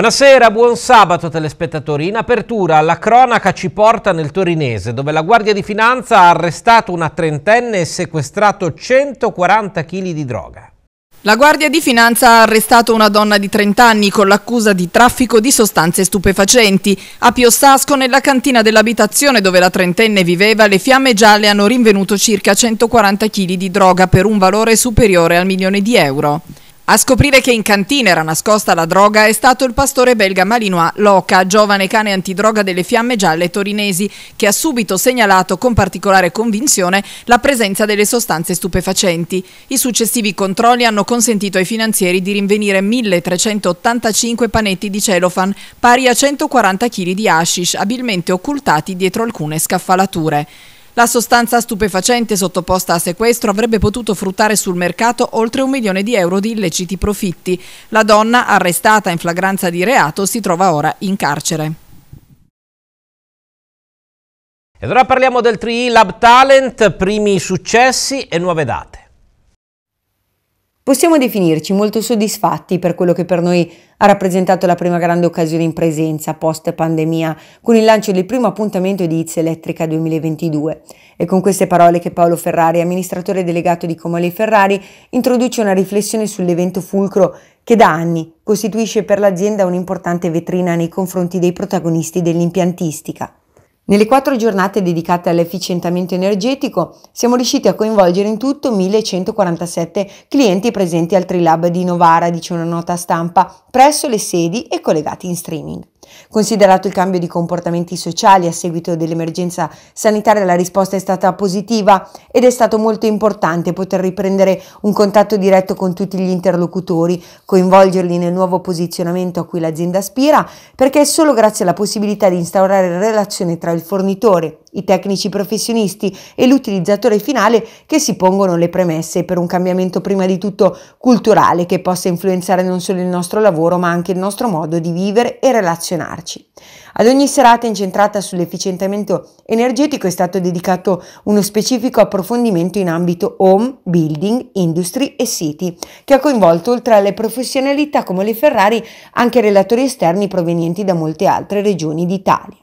Buonasera, buon sabato telespettatori. In apertura la cronaca ci porta nel Torinese, dove la Guardia di Finanza ha arrestato una trentenne e sequestrato 140 kg di droga. La Guardia di Finanza ha arrestato una donna di 30 anni con l'accusa di traffico di sostanze stupefacenti. A Piostasco, nella cantina dell'abitazione dove la trentenne viveva, le fiamme gialle hanno rinvenuto circa 140 kg di droga per un valore superiore al milione di euro. A scoprire che in cantina era nascosta la droga è stato il pastore belga Malinois Loca, giovane cane antidroga delle fiamme gialle torinesi, che ha subito segnalato con particolare convinzione la presenza delle sostanze stupefacenti. I successivi controlli hanno consentito ai finanzieri di rinvenire 1385 panetti di celofan, pari a 140 kg di hashish, abilmente occultati dietro alcune scaffalature. La sostanza stupefacente sottoposta a sequestro avrebbe potuto fruttare sul mercato oltre un milione di euro di illeciti profitti. La donna, arrestata in flagranza di reato, si trova ora in carcere. E ora parliamo del Tri Lab Talent, primi successi e nuove date. Possiamo definirci molto soddisfatti per quello che per noi ha rappresentato la prima grande occasione in presenza post pandemia con il lancio del primo appuntamento di Iz Elettrica 2022. E con queste parole che Paolo Ferrari, amministratore delegato di Comolei Ferrari, introduce una riflessione sull'evento fulcro che da anni costituisce per l'azienda un'importante vetrina nei confronti dei protagonisti dell'impiantistica. Nelle quattro giornate dedicate all'efficientamento energetico siamo riusciti a coinvolgere in tutto 1147 clienti presenti al Trilab di Novara, dice una nota stampa, presso le sedi e collegati in streaming. Considerato il cambio di comportamenti sociali a seguito dell'emergenza sanitaria, la risposta è stata positiva ed è stato molto importante poter riprendere un contatto diretto con tutti gli interlocutori, coinvolgerli nel nuovo posizionamento a cui l'azienda aspira, perché è solo grazie alla possibilità di instaurare relazione tra il fornitore i tecnici professionisti e l'utilizzatore finale che si pongono le premesse per un cambiamento prima di tutto culturale che possa influenzare non solo il nostro lavoro ma anche il nostro modo di vivere e relazionarci. Ad ogni serata incentrata sull'efficientamento energetico è stato dedicato uno specifico approfondimento in ambito home, building, industry e city, che ha coinvolto oltre alle professionalità come le Ferrari anche relatori esterni provenienti da molte altre regioni d'Italia.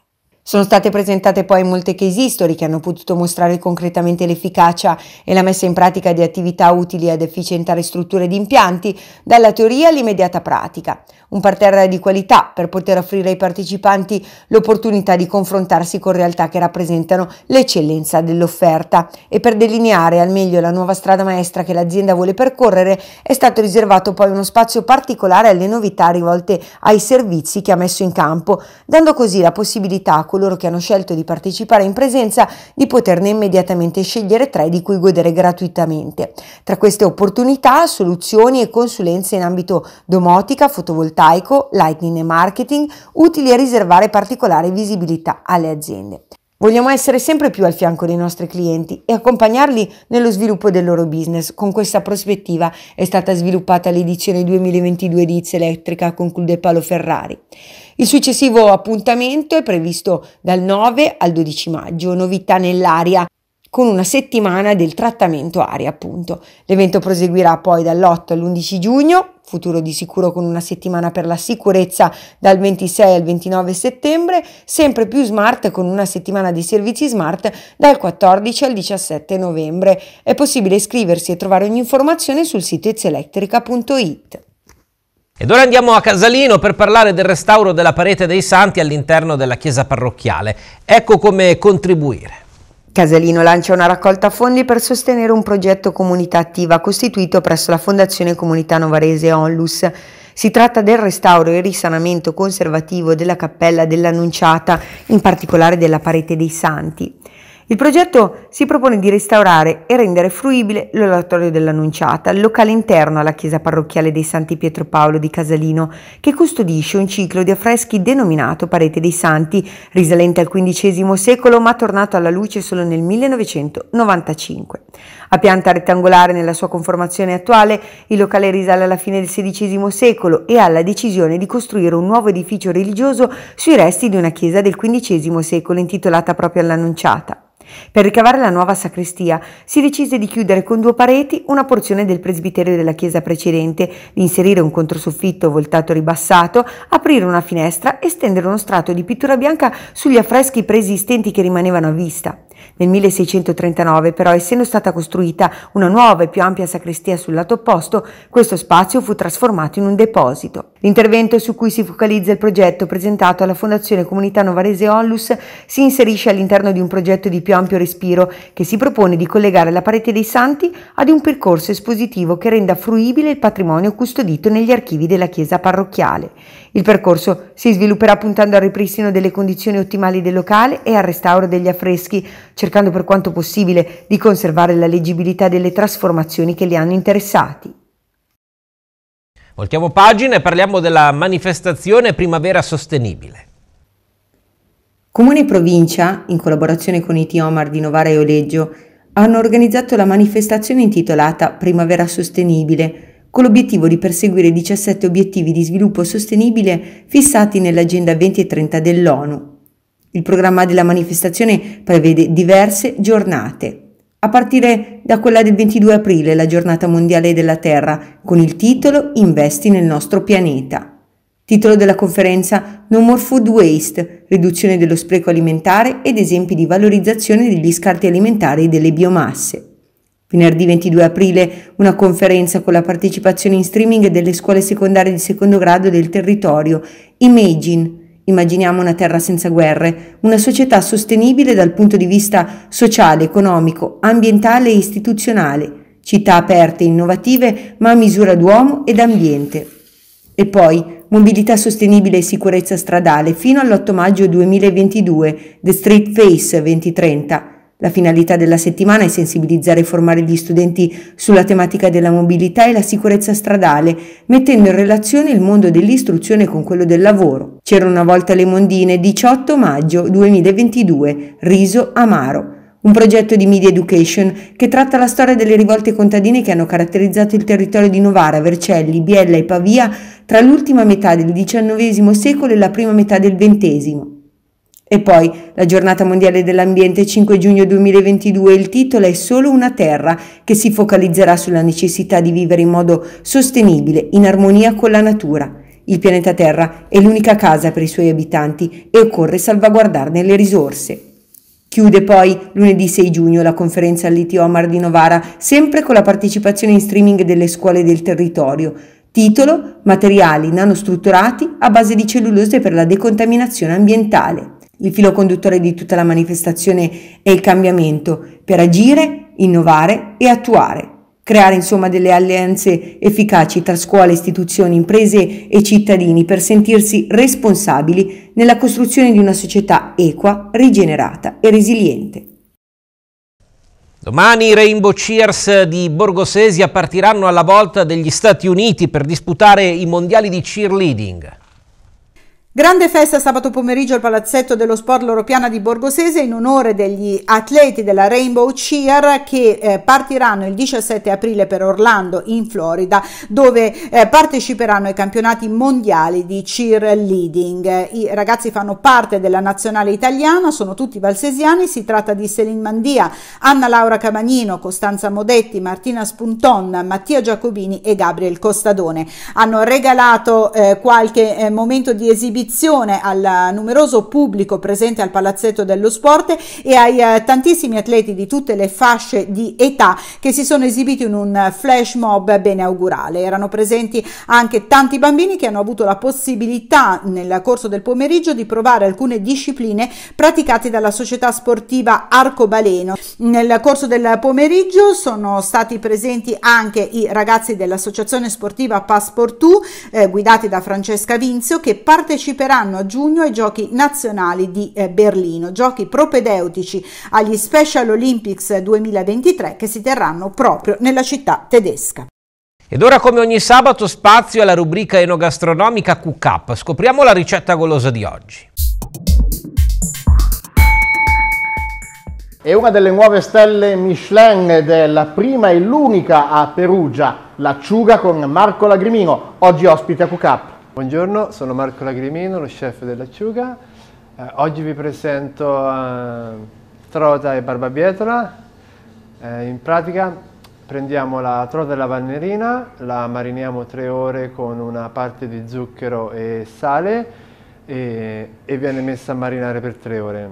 Sono state presentate poi molte case history che hanno potuto mostrare concretamente l'efficacia e la messa in pratica di attività utili ad efficientare strutture ed impianti, dalla teoria all'immediata pratica. Un parterre di qualità per poter offrire ai partecipanti l'opportunità di confrontarsi con realtà che rappresentano l'eccellenza dell'offerta e per delineare al meglio la nuova strada maestra che l'azienda vuole percorrere è stato riservato poi uno spazio particolare alle novità rivolte ai servizi che ha messo in campo, dando così la possibilità a coloro che hanno scelto di partecipare in presenza di poterne immediatamente scegliere tre di cui godere gratuitamente. Tra queste opportunità, soluzioni e consulenze in ambito domotica, fotovoltaico, lightning e marketing, utili a riservare particolare visibilità alle aziende. Vogliamo essere sempre più al fianco dei nostri clienti e accompagnarli nello sviluppo del loro business. Con questa prospettiva è stata sviluppata l'edizione 2022 di It's Electrica, conclude Paolo Ferrari. Il successivo appuntamento è previsto dal 9 al 12 maggio, novità nell'aria con una settimana del trattamento aria appunto. L'evento proseguirà poi dall'8 all'11 giugno, futuro di sicuro con una settimana per la sicurezza dal 26 al 29 settembre, sempre più smart con una settimana di servizi smart dal 14 al 17 novembre. È possibile iscriversi e trovare ogni informazione sul sito ezelettrica.it. Ed ora andiamo a Casalino per parlare del restauro della parete dei Santi all'interno della chiesa parrocchiale. Ecco come contribuire. Casalino lancia una raccolta fondi per sostenere un progetto Comunità Attiva costituito presso la Fondazione Comunità Novarese Onlus. Si tratta del restauro e risanamento conservativo della cappella dell'Annunciata, in particolare della parete dei Santi. Il progetto si propone di restaurare e rendere fruibile l'oratorio dell'Annunciata, locale interno alla chiesa parrocchiale dei Santi Pietro Paolo di Casalino, che custodisce un ciclo di affreschi denominato Parete dei Santi, risalente al XV secolo ma tornato alla luce solo nel 1995. A pianta rettangolare nella sua conformazione attuale, il locale risale alla fine del XVI secolo e alla decisione di costruire un nuovo edificio religioso sui resti di una chiesa del XV secolo intitolata proprio all'Annunciata. Per ricavare la nuova sacrestia si decise di chiudere con due pareti una porzione del presbiterio della chiesa precedente, di inserire un controsoffitto voltato ribassato, aprire una finestra e stendere uno strato di pittura bianca sugli affreschi preesistenti che rimanevano a vista. Nel 1639 però, essendo stata costruita una nuova e più ampia sacrestia sul lato opposto, questo spazio fu trasformato in un deposito. L'intervento su cui si focalizza il progetto presentato alla Fondazione Comunità Novarese Onlus si inserisce all'interno di un progetto di più ampio respiro che si propone di collegare la parete dei Santi ad un percorso espositivo che renda fruibile il patrimonio custodito negli archivi della chiesa parrocchiale. Il percorso si svilupperà puntando al ripristino delle condizioni ottimali del locale e al restauro degli affreschi, cercando per quanto possibile di conservare la leggibilità delle trasformazioni che li hanno interessati. Voltiamo pagina e parliamo della manifestazione Primavera Sostenibile. Comune e Provincia, in collaborazione con i Tiomar di Novara e Oleggio, hanno organizzato la manifestazione intitolata Primavera Sostenibile, con l'obiettivo di perseguire 17 obiettivi di sviluppo sostenibile fissati nell'Agenda 2030 dell'ONU, il programma della manifestazione prevede diverse giornate. A partire da quella del 22 aprile, la giornata mondiale della Terra, con il titolo Investi nel nostro pianeta. Titolo della conferenza No More Food Waste, riduzione dello spreco alimentare ed esempi di valorizzazione degli scarti alimentari e delle biomasse. Venerdì 22 aprile una conferenza con la partecipazione in streaming delle scuole secondarie di secondo grado del territorio Imagine, Immaginiamo una terra senza guerre, una società sostenibile dal punto di vista sociale, economico, ambientale e istituzionale, città aperte e innovative ma a misura d'uomo ed ambiente. E poi mobilità sostenibile e sicurezza stradale fino all'8 maggio 2022, The Street Face 2030 la finalità della settimana è sensibilizzare e formare gli studenti sulla tematica della mobilità e la sicurezza stradale, mettendo in relazione il mondo dell'istruzione con quello del lavoro. C'era una volta le mondine, 18 maggio 2022, Riso Amaro. Un progetto di media education che tratta la storia delle rivolte contadine che hanno caratterizzato il territorio di Novara, Vercelli, Biella e Pavia tra l'ultima metà del XIX secolo e la prima metà del XX. E poi la giornata mondiale dell'ambiente 5 giugno 2022, il titolo è Solo una terra che si focalizzerà sulla necessità di vivere in modo sostenibile, in armonia con la natura. Il pianeta Terra è l'unica casa per i suoi abitanti e occorre salvaguardarne le risorse. Chiude poi lunedì 6 giugno la conferenza all'IT Mar di Novara, sempre con la partecipazione in streaming delle scuole del territorio. Titolo Materiali nanostrutturati a base di cellulose per la decontaminazione ambientale. Il filo conduttore di tutta la manifestazione è il cambiamento per agire, innovare e attuare. Creare insomma delle alleanze efficaci tra scuole, istituzioni, imprese e cittadini per sentirsi responsabili nella costruzione di una società equa, rigenerata e resiliente. Domani i Rainbow Cheers di Borgosesia partiranno alla volta degli Stati Uniti per disputare i mondiali di cheerleading. Grande festa sabato pomeriggio al palazzetto dello Sport Loropiana di Borgosese in onore degli atleti della Rainbow Cheer che eh, partiranno il 17 aprile per Orlando in Florida dove eh, parteciperanno ai campionati mondiali di cheerleading. I ragazzi fanno parte della nazionale italiana, sono tutti valsesiani, si tratta di Selin Mandia, Anna Laura Cavagnino, Costanza Modetti, Martina Spunton, Mattia Giacobini e Gabriel Costadone. Hanno regalato eh, qualche eh, momento di esibizione dedizione al numeroso pubblico presente al Palazzetto dello Sport e ai eh, tantissimi atleti di tutte le fasce di età che si sono esibiti in un flash mob bene augurale. Erano presenti anche tanti bambini che hanno avuto la possibilità nel corso del pomeriggio di provare alcune discipline praticate dalla società sportiva Arcobaleno. Nel corso del pomeriggio sono stati presenti anche i ragazzi dell'associazione sportiva Passportù, eh, guidati da Francesca Vinzio, che partecipano parteciperanno a giugno ai giochi nazionali di eh, Berlino, giochi propedeutici agli Special Olympics 2023 che si terranno proprio nella città tedesca. Ed ora come ogni sabato spazio alla rubrica enogastronomica QCAP. Scopriamo la ricetta golosa di oggi. È una delle nuove stelle Michelin ed è la prima e l'unica a Perugia, l'acciuga con Marco Lagrimino, oggi ospite a QCAP. Buongiorno, sono Marco Lagrimino, lo chef dell'Acciuga. Eh, oggi vi presento eh, trota e barbabietola. Eh, in pratica prendiamo la trota e la vannerina, la mariniamo tre ore con una parte di zucchero e sale e, e viene messa a marinare per tre ore.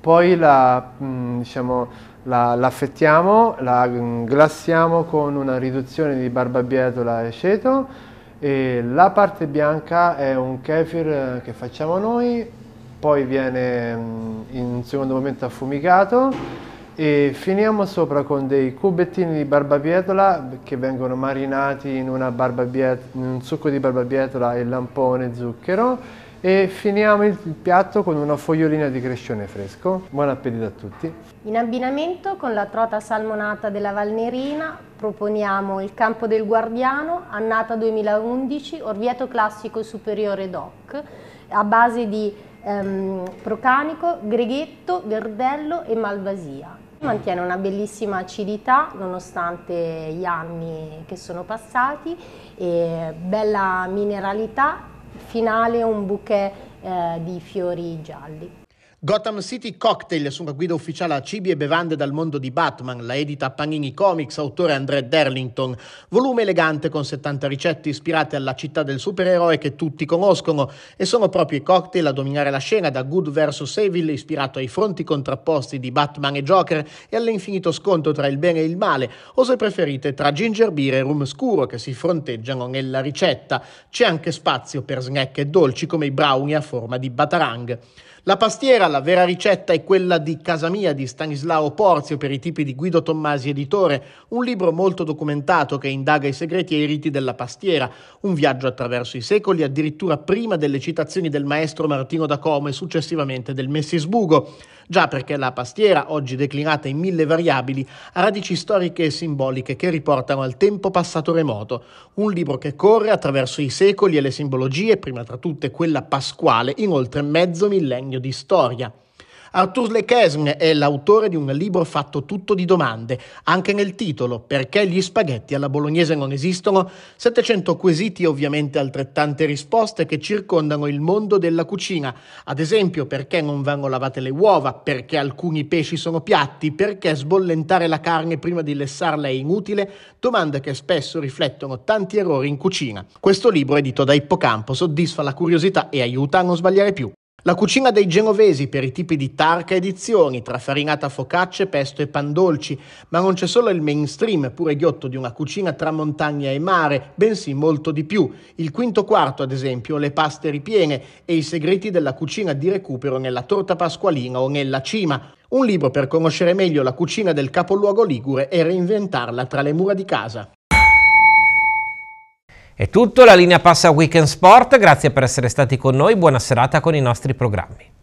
Poi la, mh, mm, diciamo, la, l'affettiamo, la mm, glassiamo con una riduzione di barbabietola e aceto e la parte bianca è un kefir eh, che facciamo noi, poi viene mm, in un secondo momento affumicato e finiamo sopra con dei cubettini di barbabietola che vengono marinati in, barbabiet in un succo di barbabietola e lampone zucchero e finiamo il piatto con una fogliolina di crescione fresco. Buon appetito a tutti! In abbinamento con la trota salmonata della Valnerina proponiamo il Campo del Guardiano, annata 2011, Orvieto Classico Superiore DOC, a base di ehm, Procanico, Greghetto, Verdello e Malvasia. Mantiene una bellissima acidità nonostante gli anni che sono passati, e bella mineralità finale un bouquet eh, di fiori gialli. Gotham City Cocktail sulla guida ufficiale a cibi e bevande dal mondo di Batman, la edita Panini Comics, autore André Derlington. Volume elegante con 70 ricette ispirate alla città del supereroe che tutti conoscono e sono proprio i cocktail a dominare la scena da Good vs. Evil ispirato ai fronti contrapposti di Batman e Joker e all'infinito scontro tra il bene e il male, o se preferite tra ginger beer e rum scuro che si fronteggiano nella ricetta. C'è anche spazio per snack e dolci come i brownie a forma di batarang. La pastiera, la la vera ricetta è quella di Casa Mia di Stanislao Porzio per i tipi di Guido Tommasi Editore, un libro molto documentato che indaga i segreti e i riti della pastiera, un viaggio attraverso i secoli addirittura prima delle citazioni del maestro Martino da Como e successivamente del Messisbugo già perché la pastiera, oggi declinata in mille variabili, ha radici storiche e simboliche che riportano al tempo passato remoto, un libro che corre attraverso i secoli e le simbologie, prima tra tutte quella pasquale, in oltre mezzo millennio di storia. Arthur Lecesne è l'autore di un libro fatto tutto di domande, anche nel titolo Perché gli spaghetti alla bolognese non esistono? 700 quesiti e ovviamente altrettante risposte che circondano il mondo della cucina. Ad esempio, perché non vanno lavate le uova? Perché alcuni pesci sono piatti? Perché sbollentare la carne prima di lessarla è inutile? Domande che spesso riflettono tanti errori in cucina. Questo libro, edito da Ippocampo, soddisfa la curiosità e aiuta a non sbagliare più. La cucina dei genovesi per i tipi di tarca edizioni, tra farinata focacce, pesto e pandolci, ma non c'è solo il mainstream, pure ghiotto di una cucina tra montagna e mare, bensì molto di più. Il quinto quarto, ad esempio, le paste ripiene e i segreti della cucina di recupero nella torta pasqualina o nella cima. Un libro per conoscere meglio la cucina del capoluogo ligure e reinventarla tra le mura di casa. È tutto, la linea passa a Weekend Sport, grazie per essere stati con noi, buona serata con i nostri programmi.